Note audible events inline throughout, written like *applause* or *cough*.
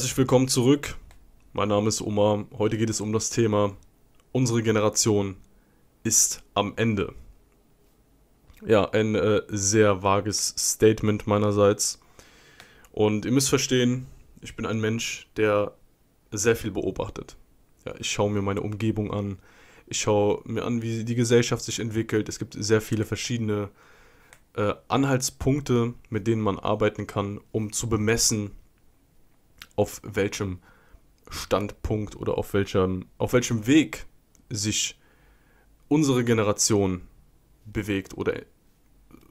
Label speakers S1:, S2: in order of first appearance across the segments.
S1: Herzlich willkommen zurück. Mein Name ist Omar. Heute geht es um das Thema Unsere Generation ist am Ende. Ja, ein äh, sehr vages Statement meinerseits. Und ihr müsst verstehen, ich bin ein Mensch, der sehr viel beobachtet. Ja, ich schaue mir meine Umgebung an. Ich schaue mir an, wie die Gesellschaft sich entwickelt. Es gibt sehr viele verschiedene äh, Anhaltspunkte, mit denen man arbeiten kann, um zu bemessen, auf welchem Standpunkt oder auf welchem, auf welchem Weg sich unsere Generation bewegt oder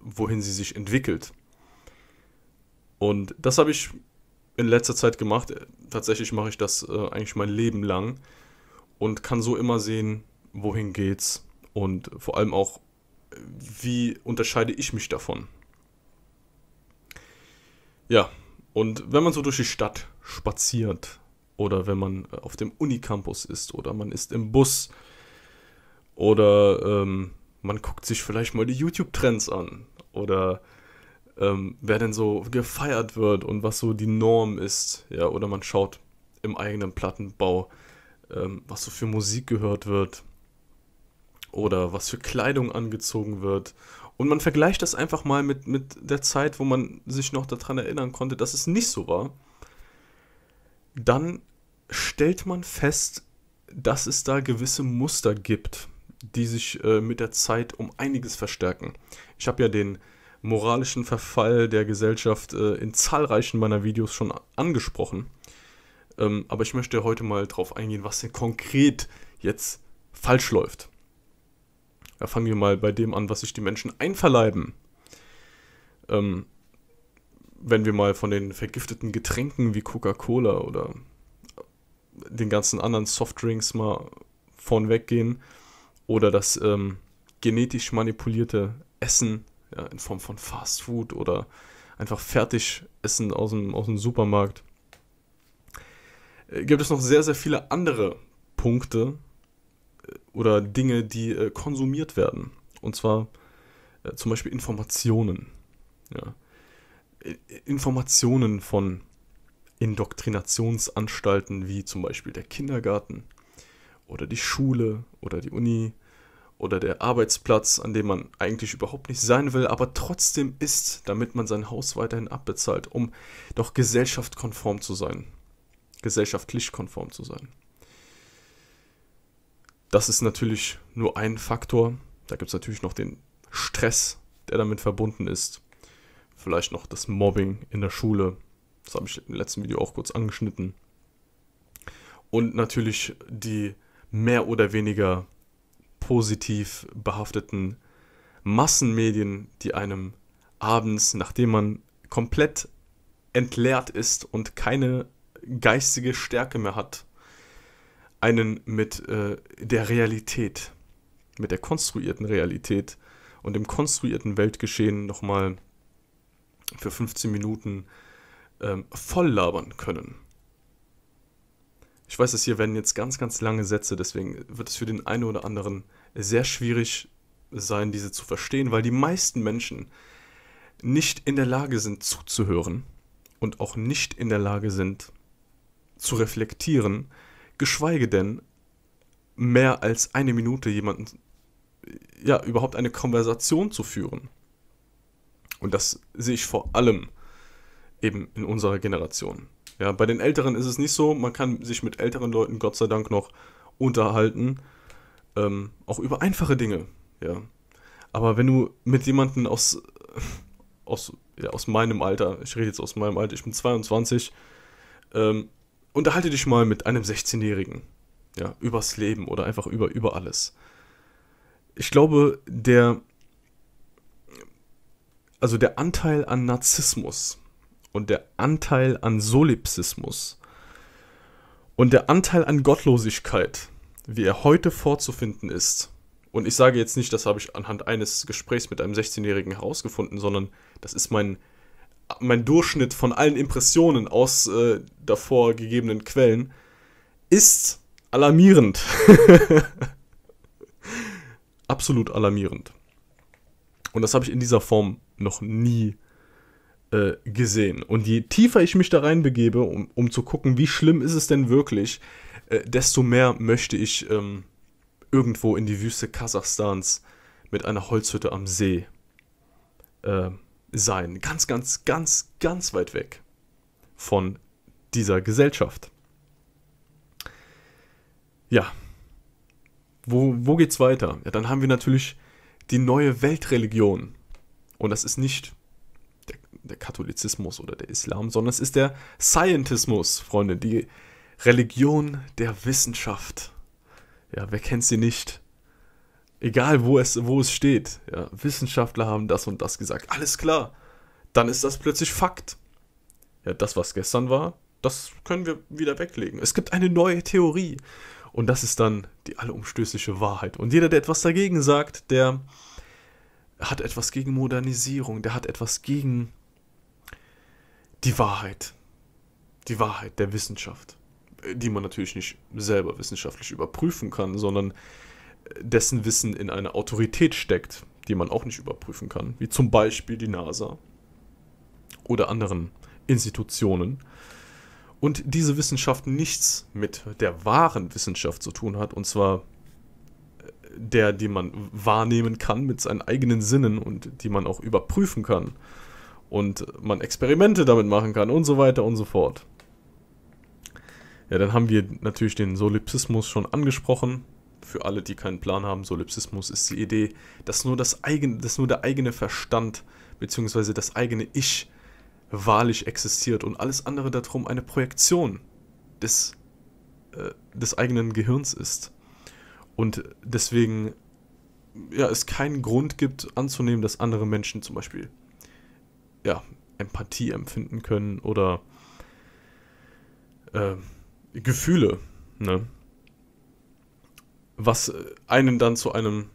S1: wohin sie sich entwickelt. Und das habe ich in letzter Zeit gemacht. Tatsächlich mache ich das äh, eigentlich mein Leben lang und kann so immer sehen, wohin geht's und vor allem auch, wie unterscheide ich mich davon. Ja, und wenn man so durch die Stadt spaziert oder wenn man äh, auf dem Unicampus ist oder man ist im Bus oder ähm, man guckt sich vielleicht mal die YouTube-Trends an oder ähm, wer denn so gefeiert wird und was so die Norm ist, ja, oder man schaut im eigenen Plattenbau, ähm, was so für Musik gehört wird oder was für Kleidung angezogen wird. Und man vergleicht das einfach mal mit, mit der Zeit, wo man sich noch daran erinnern konnte, dass es nicht so war dann stellt man fest, dass es da gewisse Muster gibt, die sich äh, mit der Zeit um einiges verstärken. Ich habe ja den moralischen Verfall der Gesellschaft äh, in zahlreichen meiner Videos schon angesprochen. Ähm, aber ich möchte heute mal darauf eingehen, was denn konkret jetzt falsch läuft. Da fangen wir mal bei dem an, was sich die Menschen einverleiben. Ähm, wenn wir mal von den vergifteten Getränken wie Coca-Cola oder den ganzen anderen Softdrinks mal von weggehen oder das ähm, genetisch manipulierte Essen ja, in Form von Fastfood oder einfach Fertigessen aus dem, aus dem Supermarkt, äh, gibt es noch sehr, sehr viele andere Punkte äh, oder Dinge, die äh, konsumiert werden. Und zwar äh, zum Beispiel Informationen. Ja Informationen von Indoktrinationsanstalten wie zum Beispiel der Kindergarten oder die Schule oder die Uni oder der Arbeitsplatz, an dem man eigentlich überhaupt nicht sein will, aber trotzdem ist, damit man sein Haus weiterhin abbezahlt, um doch gesellschaftskonform zu sein, gesellschaftlich konform zu sein. Das ist natürlich nur ein Faktor. Da gibt es natürlich noch den Stress, der damit verbunden ist. Vielleicht noch das Mobbing in der Schule. Das habe ich im letzten Video auch kurz angeschnitten. Und natürlich die mehr oder weniger positiv behafteten Massenmedien, die einem abends, nachdem man komplett entleert ist und keine geistige Stärke mehr hat, einen mit äh, der Realität, mit der konstruierten Realität und dem konstruierten Weltgeschehen nochmal für 15 Minuten ähm, voll labern können. Ich weiß, dass hier werden jetzt ganz, ganz lange Sätze, deswegen wird es für den einen oder anderen sehr schwierig sein, diese zu verstehen, weil die meisten Menschen nicht in der Lage sind zuzuhören und auch nicht in der Lage sind zu reflektieren, geschweige denn mehr als eine Minute jemanden, ja, überhaupt eine Konversation zu führen. Und das sehe ich vor allem eben in unserer Generation. Ja, bei den Älteren ist es nicht so. Man kann sich mit älteren Leuten Gott sei Dank noch unterhalten, ähm, auch über einfache Dinge. Ja, aber wenn du mit jemandem aus äh, aus ja, aus meinem Alter, ich rede jetzt aus meinem Alter, ich bin 22, ähm, unterhalte dich mal mit einem 16-Jährigen, ja, übers Leben oder einfach über über alles. Ich glaube, der also der Anteil an Narzissmus und der Anteil an Solipsismus und der Anteil an Gottlosigkeit, wie er heute vorzufinden ist, und ich sage jetzt nicht, das habe ich anhand eines Gesprächs mit einem 16-Jährigen herausgefunden, sondern das ist mein, mein Durchschnitt von allen Impressionen aus äh, davor gegebenen Quellen, ist alarmierend. *laughs* Absolut alarmierend. Und das habe ich in dieser Form noch nie äh, gesehen. Und je tiefer ich mich da reinbegebe, um, um zu gucken, wie schlimm ist es denn wirklich, äh, desto mehr möchte ich ähm, irgendwo in die Wüste Kasachstans mit einer Holzhütte am See äh, sein. Ganz, ganz, ganz, ganz weit weg von dieser Gesellschaft. Ja. Wo, wo geht's weiter? Ja, dann haben wir natürlich die neue Weltreligion und das ist nicht der, der Katholizismus oder der Islam, sondern es ist der Scientismus, Freunde, die Religion der Wissenschaft. Ja, wer kennt sie nicht? Egal, wo es, wo es steht. Ja, Wissenschaftler haben das und das gesagt. Alles klar. Dann ist das plötzlich Fakt. Ja, das, was gestern war, das können wir wieder weglegen. Es gibt eine neue Theorie. Und das ist dann die allumstößliche Wahrheit. Und jeder, der etwas dagegen sagt, der hat etwas gegen Modernisierung, der hat etwas gegen die Wahrheit. Die Wahrheit der Wissenschaft, die man natürlich nicht selber wissenschaftlich überprüfen kann, sondern dessen Wissen in einer Autorität steckt, die man auch nicht überprüfen kann, wie zum Beispiel die NASA oder anderen Institutionen. Und diese Wissenschaft nichts mit der wahren Wissenschaft zu tun hat, und zwar der, die man wahrnehmen kann mit seinen eigenen Sinnen und die man auch überprüfen kann. Und man Experimente damit machen kann und so weiter und so fort. Ja, dann haben wir natürlich den Solipsismus schon angesprochen. Für alle, die keinen Plan haben, Solipsismus ist die Idee, dass nur, das eigene, dass nur der eigene Verstand bzw. das eigene Ich wahrlich existiert und alles andere darum eine Projektion des, äh, des eigenen Gehirns ist. Und deswegen ja, es keinen Grund gibt anzunehmen, dass andere Menschen zum Beispiel ja, Empathie empfinden können oder äh, Gefühle, ne? Was einen dann zu einem,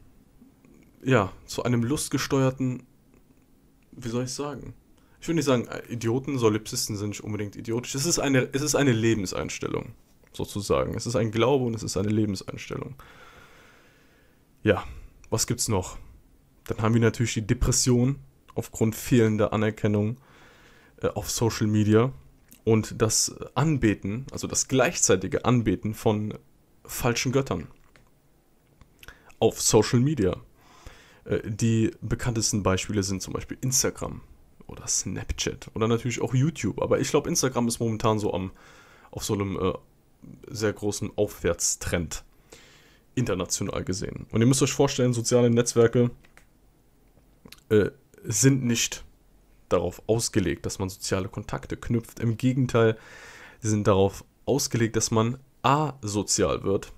S1: ja, zu einem lustgesteuerten, wie soll ich sagen? Ich würde nicht sagen, äh, Idioten, Solipsisten sind nicht unbedingt idiotisch. Es ist eine, es ist eine Lebenseinstellung, sozusagen. Es ist ein Glaube und es ist eine Lebenseinstellung. Ja, was gibt's noch? Dann haben wir natürlich die Depression aufgrund fehlender Anerkennung äh, auf Social Media und das Anbeten, also das gleichzeitige Anbeten von falschen Göttern auf Social Media. Äh, die bekanntesten Beispiele sind zum Beispiel Instagram oder Snapchat oder natürlich auch YouTube. Aber ich glaube, Instagram ist momentan so am auf so einem äh, sehr großen Aufwärtstrend international gesehen. Und ihr müsst euch vorstellen, soziale Netzwerke äh, sind nicht darauf ausgelegt, dass man soziale Kontakte knüpft. Im Gegenteil, sie sind darauf ausgelegt, dass man asozial wird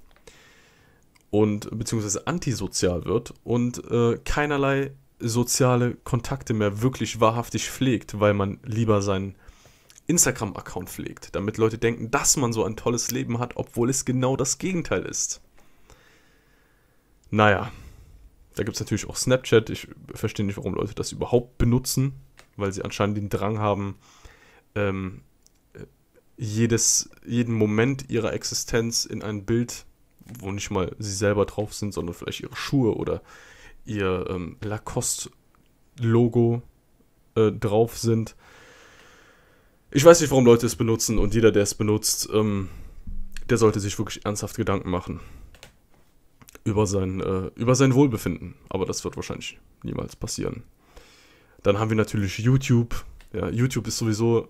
S1: und beziehungsweise antisozial wird und äh, keinerlei soziale Kontakte mehr wirklich wahrhaftig pflegt, weil man lieber seinen Instagram-Account pflegt, damit Leute denken, dass man so ein tolles Leben hat, obwohl es genau das Gegenteil ist. Naja, da gibt es natürlich auch Snapchat. Ich verstehe nicht, warum Leute das überhaupt benutzen, weil sie anscheinend den Drang haben, ähm, äh, jedes, jeden Moment ihrer Existenz in ein Bild, wo nicht mal sie selber drauf sind, sondern vielleicht ihre Schuhe oder ihr ähm, Lacoste-Logo äh, drauf sind. Ich weiß nicht, warum Leute es benutzen und jeder, der es benutzt, ähm, der sollte sich wirklich ernsthaft Gedanken machen über sein, äh, über sein Wohlbefinden. Aber das wird wahrscheinlich niemals passieren. Dann haben wir natürlich YouTube. Ja, YouTube ist sowieso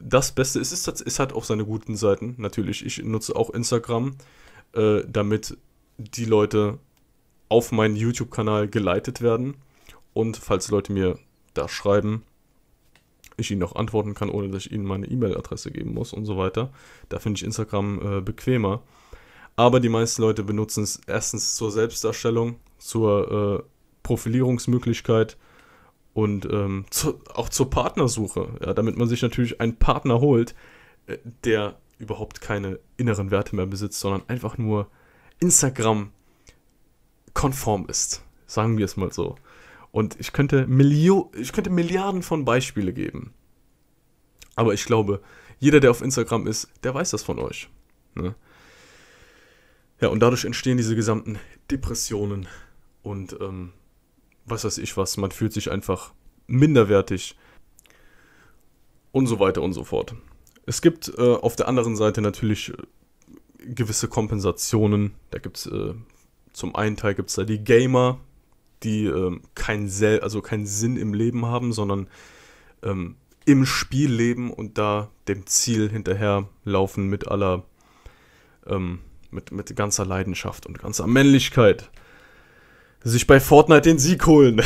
S1: das Beste. Es, ist, es hat auch seine guten Seiten, natürlich. Ich nutze auch Instagram, äh, damit die Leute auf meinen YouTube-Kanal geleitet werden. Und falls Leute mir da schreiben, ich ihnen auch antworten kann, ohne dass ich ihnen meine E-Mail-Adresse geben muss und so weiter. Da finde ich Instagram äh, bequemer. Aber die meisten Leute benutzen es erstens zur Selbstdarstellung, zur äh, Profilierungsmöglichkeit und ähm, zu, auch zur Partnersuche, ja, damit man sich natürlich einen Partner holt, äh, der überhaupt keine inneren Werte mehr besitzt, sondern einfach nur Instagram-konform ist. Sagen wir es mal so. Und ich könnte, Milio ich könnte Milliarden von Beispiele geben. Aber ich glaube, jeder, der auf Instagram ist, der weiß das von euch. Ne? Ja, und dadurch entstehen diese gesamten Depressionen und ähm, was weiß ich was. Man fühlt sich einfach minderwertig und so weiter und so fort. Es gibt äh, auf der anderen Seite natürlich äh, gewisse Kompensationen. Da gibt es äh, zum einen Teil gibt es da die Gamer, die ähm, keinen Sel also keinen Sinn im Leben haben, sondern ähm, im Spiel leben und da dem Ziel hinterherlaufen mit aller ähm, mit, mit ganzer Leidenschaft und ganzer Männlichkeit sich bei Fortnite den Sieg holen.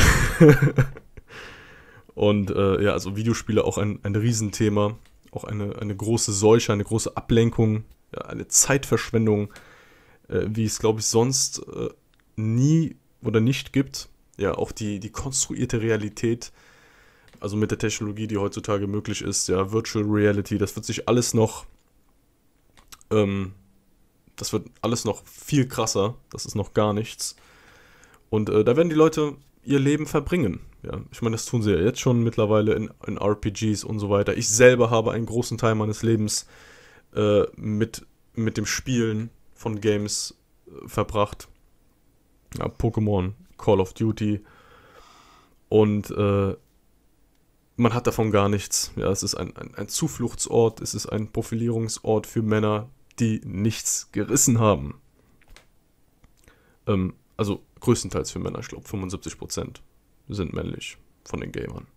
S1: *laughs* und äh, ja, also Videospiele auch ein, ein Riesenthema, auch eine, eine große Seuche, eine große Ablenkung, ja, eine Zeitverschwendung, äh, wie es, glaube ich, sonst äh, nie oder nicht gibt. Ja, auch die, die konstruierte Realität, also mit der Technologie, die heutzutage möglich ist, ja, Virtual Reality, das wird sich alles noch ähm, das wird alles noch viel krasser. Das ist noch gar nichts. Und äh, da werden die Leute ihr Leben verbringen. Ja, ich meine, das tun sie ja jetzt schon mittlerweile in, in RPGs und so weiter. Ich selber habe einen großen Teil meines Lebens äh, mit, mit dem Spielen von Games äh, verbracht. Ja, Pokémon, Call of Duty. Und äh, man hat davon gar nichts. Ja, es ist ein, ein, ein Zufluchtsort, es ist ein Profilierungsort für Männer, die nichts gerissen haben. Ähm, also größtenteils für Männer, ich glaube 75% sind männlich von den Gamern.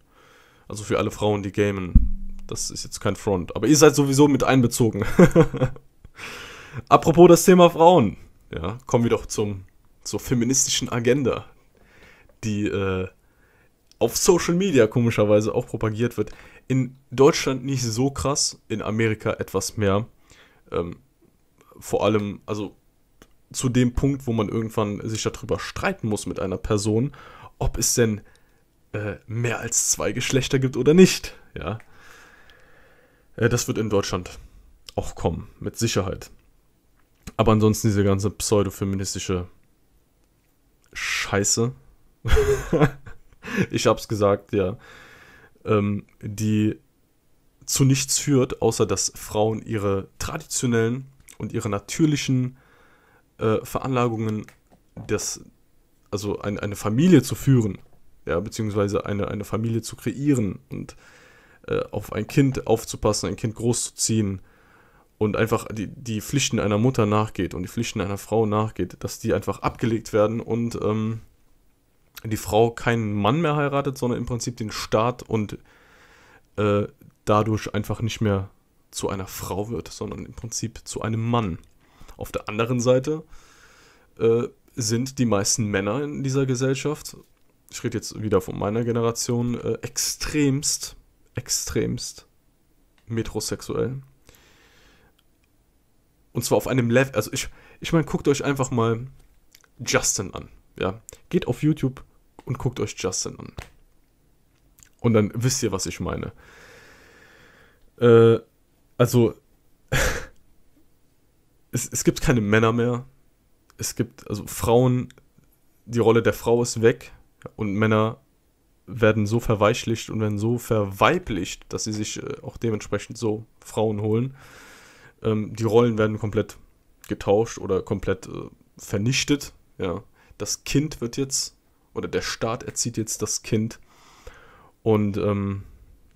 S1: Also für alle Frauen, die gamen, das ist jetzt kein Front. Aber ihr seid sowieso mit einbezogen. *laughs* Apropos das Thema Frauen, ja, kommen wir doch zum, zur feministischen Agenda, die äh, auf Social Media komischerweise auch propagiert wird. In Deutschland nicht so krass, in Amerika etwas mehr. Ähm, vor allem, also zu dem Punkt, wo man irgendwann sich darüber streiten muss mit einer Person, ob es denn äh, mehr als zwei Geschlechter gibt oder nicht. Ja. Äh, das wird in Deutschland auch kommen, mit Sicherheit. Aber ansonsten diese ganze pseudofeministische Scheiße. *laughs* ich hab's gesagt, ja. Ähm, die zu nichts führt, außer dass Frauen ihre traditionellen und ihre natürlichen äh, Veranlagungen, das, also ein, eine Familie zu führen, ja, beziehungsweise eine, eine Familie zu kreieren und äh, auf ein Kind aufzupassen, ein Kind großzuziehen und einfach die, die Pflichten einer Mutter nachgeht und die Pflichten einer Frau nachgeht, dass die einfach abgelegt werden und ähm, die Frau keinen Mann mehr heiratet, sondern im Prinzip den Staat und äh, dadurch einfach nicht mehr zu einer Frau wird, sondern im Prinzip zu einem Mann. Auf der anderen Seite äh, sind die meisten Männer in dieser Gesellschaft, ich rede jetzt wieder von meiner Generation, äh, extremst, extremst metrosexuell. Und zwar auf einem Level, also ich, ich meine, guckt euch einfach mal Justin an. Ja, geht auf YouTube und guckt euch Justin an. Und dann wisst ihr, was ich meine. Äh, also, *laughs* es, es gibt keine Männer mehr. Es gibt, also Frauen, die Rolle der Frau ist weg und Männer werden so verweichlicht und werden so verweiblicht, dass sie sich äh, auch dementsprechend so Frauen holen. Ähm, die Rollen werden komplett getauscht oder komplett äh, vernichtet. Ja. Das Kind wird jetzt, oder der Staat erzieht jetzt das Kind. Und ähm,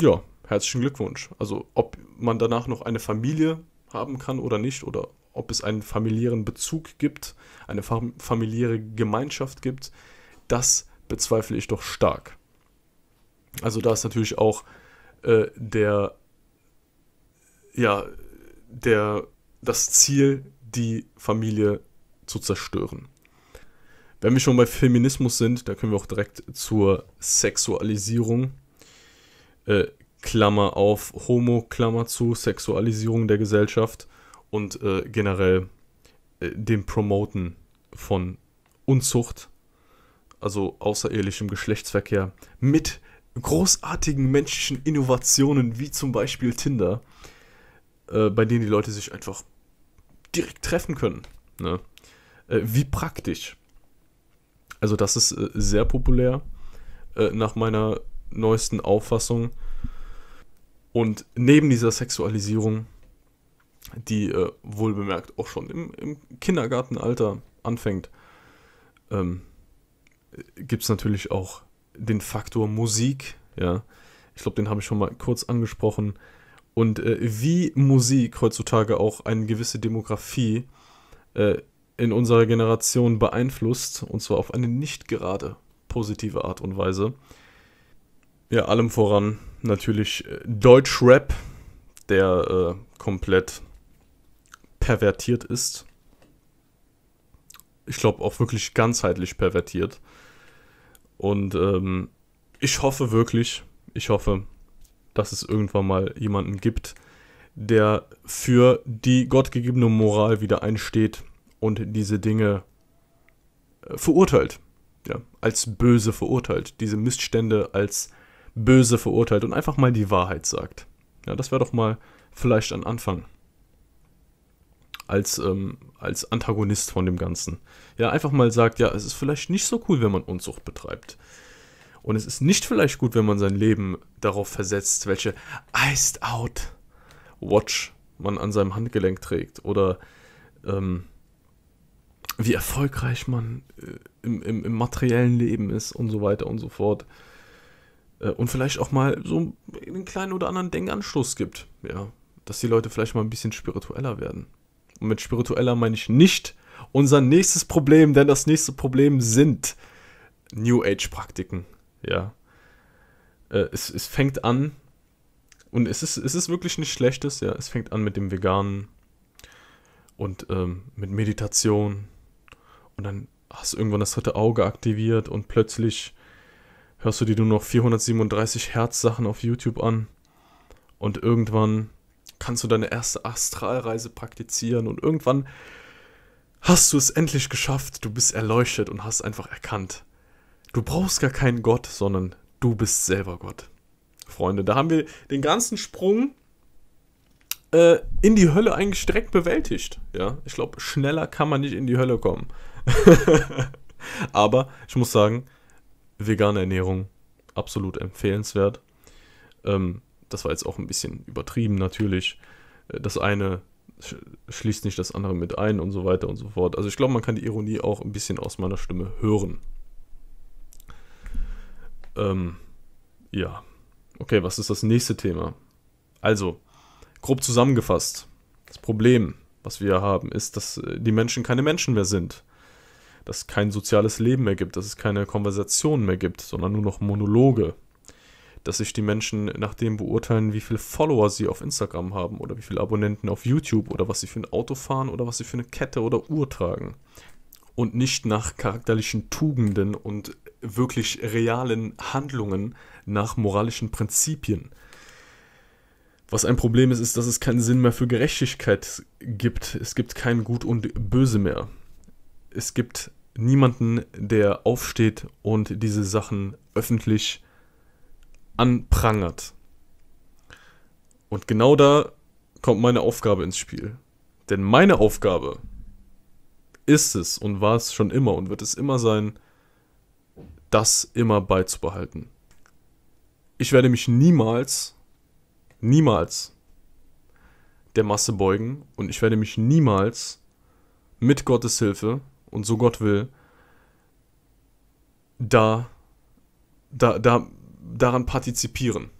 S1: ja, herzlichen Glückwunsch. Also ob man danach noch eine Familie haben kann oder nicht oder ob es einen familiären Bezug gibt, eine fam familiäre Gemeinschaft gibt, das bezweifle ich doch stark. Also da ist natürlich auch äh, der, ja, der, das Ziel, die Familie zu zerstören. Wenn wir schon bei Feminismus sind, dann können wir auch direkt zur Sexualisierung äh, Klammer auf, Homo, Klammer zu, Sexualisierung der Gesellschaft und äh, generell äh, dem Promoten von Unzucht, also außerehelichem Geschlechtsverkehr, mit großartigen menschlichen Innovationen wie zum Beispiel Tinder, äh, bei denen die Leute sich einfach direkt treffen können. Ne? Äh, wie praktisch. Also das ist äh, sehr populär äh, nach meiner neuesten Auffassung. Und neben dieser Sexualisierung, die äh, wohlbemerkt auch schon im, im Kindergartenalter anfängt, ähm, gibt es natürlich auch den Faktor Musik. Ja, ich glaube, den habe ich schon mal kurz angesprochen. Und äh, wie Musik heutzutage auch eine gewisse Demografie äh, in unserer Generation beeinflusst, und zwar auf eine nicht gerade positive Art und Weise. Ja, allem voran natürlich äh, Deutschrap, der äh, komplett pervertiert ist. Ich glaube auch wirklich ganzheitlich pervertiert. Und ähm, ich hoffe wirklich, ich hoffe, dass es irgendwann mal jemanden gibt, der für die gottgegebene Moral wieder einsteht und diese Dinge äh, verurteilt. Ja, als böse verurteilt. Diese Missstände als Böse verurteilt und einfach mal die Wahrheit sagt. Ja, das wäre doch mal vielleicht ein Anfang. Als, ähm, als Antagonist von dem Ganzen. Ja, einfach mal sagt, ja, es ist vielleicht nicht so cool, wenn man Unzucht betreibt. Und es ist nicht vielleicht gut, wenn man sein Leben darauf versetzt, welche Iced Out Watch man an seinem Handgelenk trägt oder ähm, wie erfolgreich man äh, im, im, im materiellen Leben ist und so weiter und so fort. Äh, und vielleicht auch mal so einen kleinen oder anderen Denkanstoß gibt. Ja, dass die Leute vielleicht mal ein bisschen spiritueller werden. Und mit spiritueller meine ich nicht unser nächstes Problem, denn das nächste Problem sind New Age Praktiken. Ja. Äh, es, es fängt an, und es ist, es ist wirklich nichts Schlechtes, ja. Es fängt an mit dem Veganen und ähm, mit Meditation. Und dann hast du irgendwann das dritte Auge aktiviert und plötzlich hörst du dir nur noch 437 Hertz Sachen auf YouTube an und irgendwann kannst du deine erste Astralreise praktizieren und irgendwann hast du es endlich geschafft, du bist erleuchtet und hast einfach erkannt. Du brauchst gar keinen Gott, sondern du bist selber Gott. Freunde, da haben wir den ganzen Sprung äh, in die Hölle eigentlich direkt bewältigt. Ja, ich glaube, schneller kann man nicht in die Hölle kommen. *laughs* Aber ich muss sagen, vegane Ernährung absolut empfehlenswert. Ähm, das war jetzt auch ein bisschen übertrieben natürlich. Äh, das eine sch schließt nicht das andere mit ein und so weiter und so fort. Also ich glaube, man kann die Ironie auch ein bisschen aus meiner Stimme hören. Ähm, ja. Okay, was ist das nächste Thema? Also, grob zusammengefasst, das Problem, was wir haben, ist, dass äh, die Menschen keine Menschen mehr sind dass es kein soziales Leben mehr gibt, dass es keine Konversationen mehr gibt, sondern nur noch Monologe. Dass sich die Menschen nach dem beurteilen, wie viele Follower sie auf Instagram haben oder wie viele Abonnenten auf YouTube oder was sie für ein Auto fahren oder was sie für eine Kette oder Uhr tragen. Und nicht nach charakterlichen Tugenden und wirklich realen Handlungen, nach moralischen Prinzipien. Was ein Problem ist, ist, dass es keinen Sinn mehr für Gerechtigkeit gibt. Es gibt kein Gut und Böse mehr es gibt niemanden, der aufsteht und diese Sachen öffentlich anprangert. Und genau da kommt meine Aufgabe ins Spiel. Denn meine Aufgabe ist es und war es schon immer und wird es immer sein, das immer beizubehalten. Ich werde mich niemals, niemals der Masse beugen und ich werde mich niemals mit Gottes Hilfe und so Gott will, da, da, da, daran partizipieren.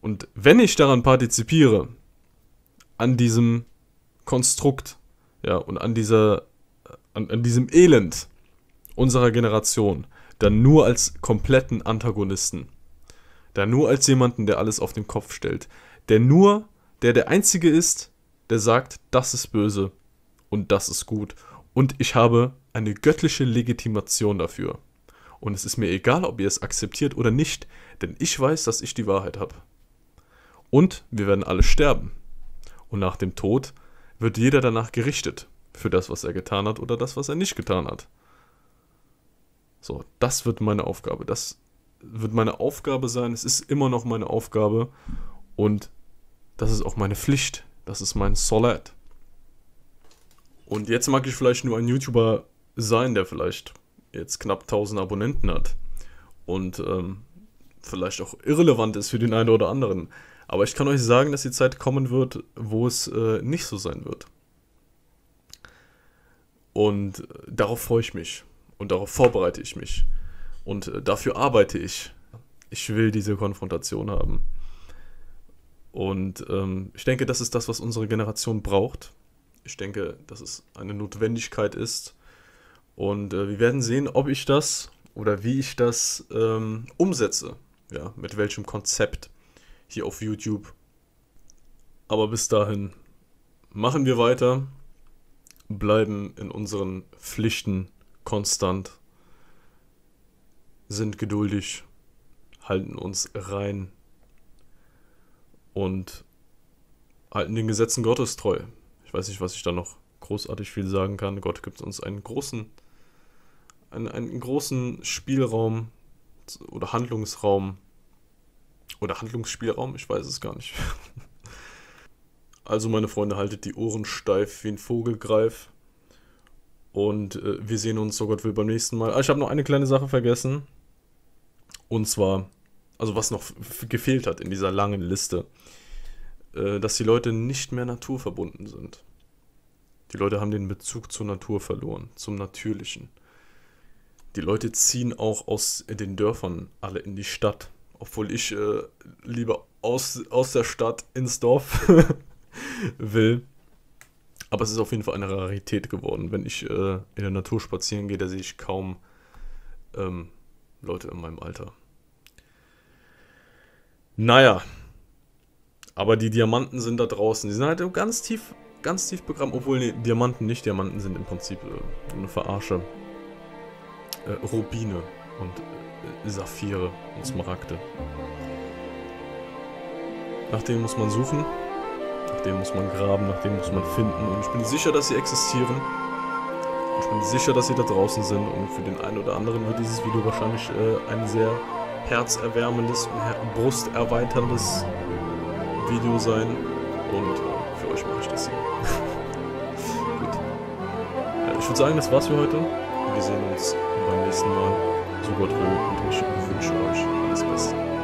S1: Und wenn ich daran partizipiere, an diesem Konstrukt, ja, und an dieser, an, an diesem Elend unserer Generation, dann nur als kompletten Antagonisten, dann nur als jemanden, der alles auf den Kopf stellt, der nur, der der Einzige ist, der sagt, das ist böse und das ist gut und ich habe eine göttliche Legitimation dafür. Und es ist mir egal, ob ihr es akzeptiert oder nicht, denn ich weiß, dass ich die Wahrheit habe. Und wir werden alle sterben. Und nach dem Tod wird jeder danach gerichtet, für das, was er getan hat oder das, was er nicht getan hat. So, das wird meine Aufgabe. Das wird meine Aufgabe sein. Es ist immer noch meine Aufgabe. Und das ist auch meine Pflicht. Das ist mein Salat. Und jetzt mag ich vielleicht nur ein YouTuber sein, der vielleicht jetzt knapp 1000 Abonnenten hat und ähm, vielleicht auch irrelevant ist für den einen oder anderen. Aber ich kann euch sagen, dass die Zeit kommen wird, wo es äh, nicht so sein wird. Und äh, darauf freue ich mich. Und darauf vorbereite ich mich. Und äh, dafür arbeite ich. Ich will diese Konfrontation haben. Und ähm, ich denke, das ist das, was unsere Generation braucht ich denke, dass es eine Notwendigkeit ist. Und äh, wir werden sehen, ob ich das oder wie ich das ähm, umsetze. Ja, mit welchem Konzept hier auf YouTube. Aber bis dahin machen wir weiter, bleiben in unseren Pflichten konstant, sind geduldig, halten uns rein und halten den Gesetzen Gottes treu. Ich weiß nicht, was ich da noch großartig viel sagen kann. Gott gibt uns einen großen, einen, einen großen Spielraum oder Handlungsraum oder Handlungsspielraum, ich weiß es gar nicht. *laughs* also meine Freunde, haltet die Ohren steif wie ein Vogelgreif. Und äh, wir sehen uns, so Gott will, beim nächsten Mal. Ah, ich habe noch eine kleine Sache vergessen. Und zwar, also was noch gefehlt hat in dieser langen Liste. Äh, dass die Leute nicht mehr naturverbunden sind. Die Leute haben den Bezug zur Natur verloren, zum Natürlichen. Die Leute ziehen auch aus den Dörfern alle in die Stadt, obwohl ich äh, lieber aus, aus der Stadt ins Dorf *laughs* will. Aber es ist auf jeden Fall eine Rarität geworden. Wenn ich äh, in der Natur spazieren gehe, da sehe ich kaum ähm, Leute in meinem Alter. Naja, aber die Diamanten sind da draußen. Die sind halt ganz tief, ganz tief begraben. Obwohl, nee, Diamanten nicht Diamanten sind im Prinzip äh, eine Verarsche. Äh, Rubine und äh, Saphire und Smaragde. Nach denen muss man suchen. Nach denen muss man graben. Nach denen muss man finden. Und ich bin sicher, dass sie existieren. Ich bin sicher, dass sie da draußen sind und für den einen oder anderen wird dieses Video wahrscheinlich äh, ein sehr herzerwärmendes und her brusterweiterndes Video sein. Und äh, für euch mache ich das hier. *laughs* Gut. Äh, ich würde sagen, das war's für heute. Wir sehen uns beim nächsten Mal. So Gott will und ich wünsche euch alles Beste.